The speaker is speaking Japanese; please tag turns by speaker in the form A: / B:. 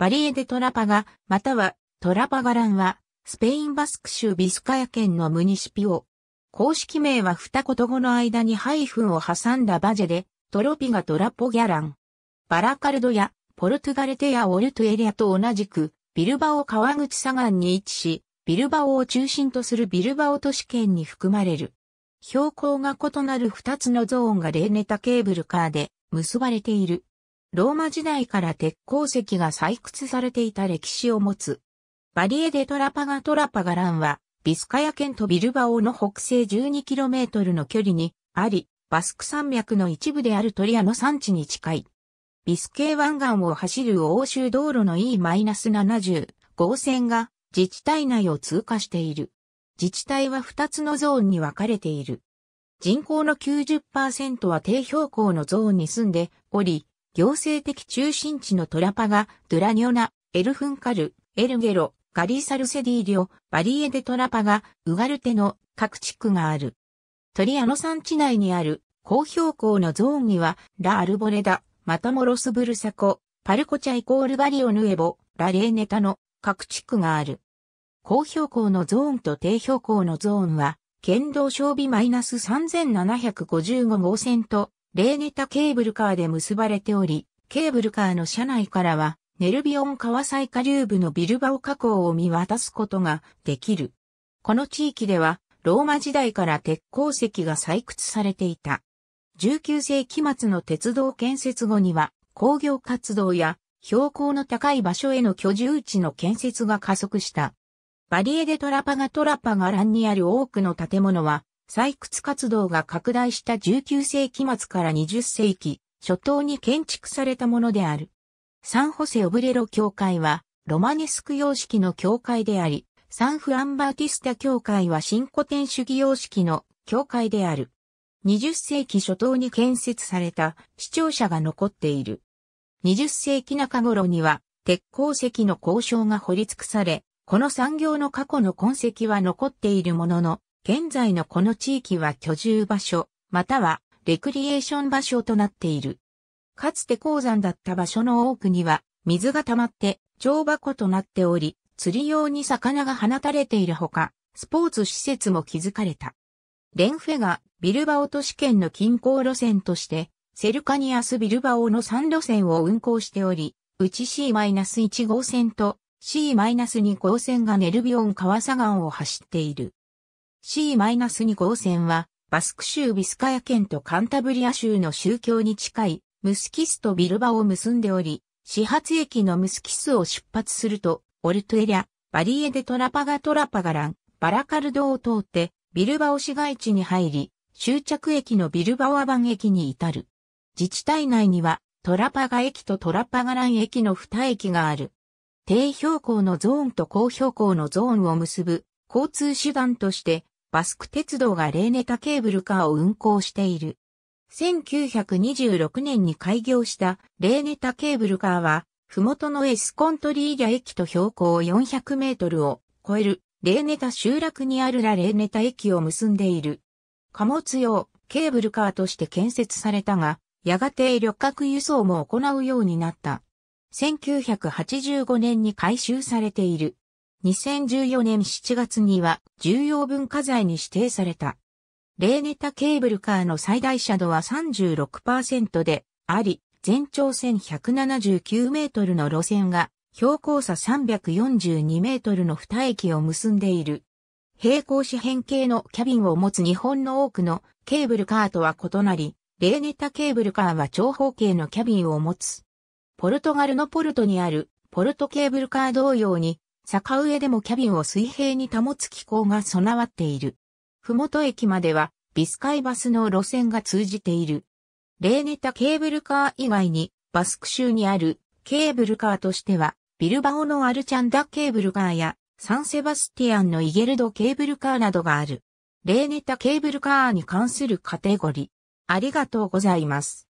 A: バリエデトラパガ、またはトラパガランは、スペインバスク州ビスカヤ県のムニシピオ。公式名は二言語の間にハイフンを挟んだバジェで、トロピガトラポギャラン。バラカルドやポルトガルテやオルトエリアと同じく、ビルバオ川口左岸に位置し、ビルバオを中心とするビルバオ都市圏に含まれる。標高が異なる二つのゾーンがレーネタケーブルカーで結ばれている。ローマ時代から鉄鉱石が採掘されていた歴史を持つ。バリエ・デ・トラパガ・トラパガランは、ビスカヤ県とビルバオの北西 12km の距離にあり、バスク山脈の一部であるトリアの山地に近い。ビスケ湾岸を走る欧州道路の E-70 号線が自治体内を通過している。自治体は2つのゾーンに分かれている。人口の90%は低標高のゾーンに住んでおり、行政的中心地のトラパガ、ドゥラニョナ、エルフンカル、エルゲロ、ガリーサルセディリオ、バリエデトラパガ、ウガルテの各地区がある。トリアノ山地内にある高標高のゾーンには、ラ・アルボレダ、マタモロスブルサコ、パルコチャイコールバリオヌエボ、ラレーネタの各地区がある。高標高のゾーンと低標高のゾーンは、県道勝備マイナス3755号線とレーネタケーブルカーで結ばれており、ケーブルカーの車内からは、ネルビオン川西下流部のビルバオ河口を見渡すことができる。この地域では、ローマ時代から鉄鉱石が採掘されていた。19世紀末の鉄道建設後には、工業活動や標高の高い場所への居住地の建設が加速した。バリエデトラパガトラパガンにある多くの建物は、採掘活動が拡大した19世紀末から20世紀初頭に建築されたものである。サンホセ・オブレロ教会はロマネスク様式の教会であり、サンフアンバーティスタ教会は新古典主義様式の教会である。20世紀初頭に建設された視聴者が残っている。20世紀中頃には鉄鉱石の交渉が掘り尽くされ、この産業の過去の痕跡は残っているものの、現在のこの地域は居住場所、またはレクリエーション場所となっている。かつて鉱山だった場所の多くには、水が溜まって乗箱となっており、釣り用に魚が放たれているほか、スポーツ施設も築かれた。レンフェがビルバオ都市圏の近郊路線として、セルカニアスビルバオの3路線を運行しており、うち C-1 号線と C-2 号線がネルビオン川左岸を走っている。C-2 号線は、バスク州ビスカヤ県とカンタブリア州の宗教に近い、ムスキスとビルバを結んでおり、始発駅のムスキスを出発すると、オルトエリャ、バリエデトラパガトラパガラン、バラカルドを通って、ビルバオ市街地に入り、終着駅のビルバオアバン駅に至る。自治体内には、トラパガ駅とトラパガラン駅の2駅がある。低標高のゾーンと高標高のゾーンを結ぶ交通手段としてバスク鉄道がレーネタケーブルカーを運行している。1926年に開業したレーネタケーブルカーは、ふもとのエスコントリーリャ駅と標高400メートルを超えるレーネタ集落にあるラレーネタ駅を結んでいる。貨物用ケーブルカーとして建設されたが、やがて旅客輸送も行うようになった。1985年に改修されている。2014年7月には重要文化財に指定された。レーネタケーブルカーの最大斜度は36%であり、全長1179メートルの路線が標高差342メートルの二駅を結んでいる。平行四辺形のキャビンを持つ日本の多くのケーブルカーとは異なり、レーネタケーブルカーは長方形のキャビンを持つ。ポルトガルのポルトにあるポルトケーブルカー同様に坂上でもキャビンを水平に保つ機構が備わっている。ふもと駅まではビスカイバスの路線が通じている。レーネタケーブルカー以外にバスク州にあるケーブルカーとしてはビルバオのアルチャンダケーブルカーやサンセバスティアンのイゲルドケーブルカーなどがある。レーネタケーブルカーに関するカテゴリー。ありがとうございます。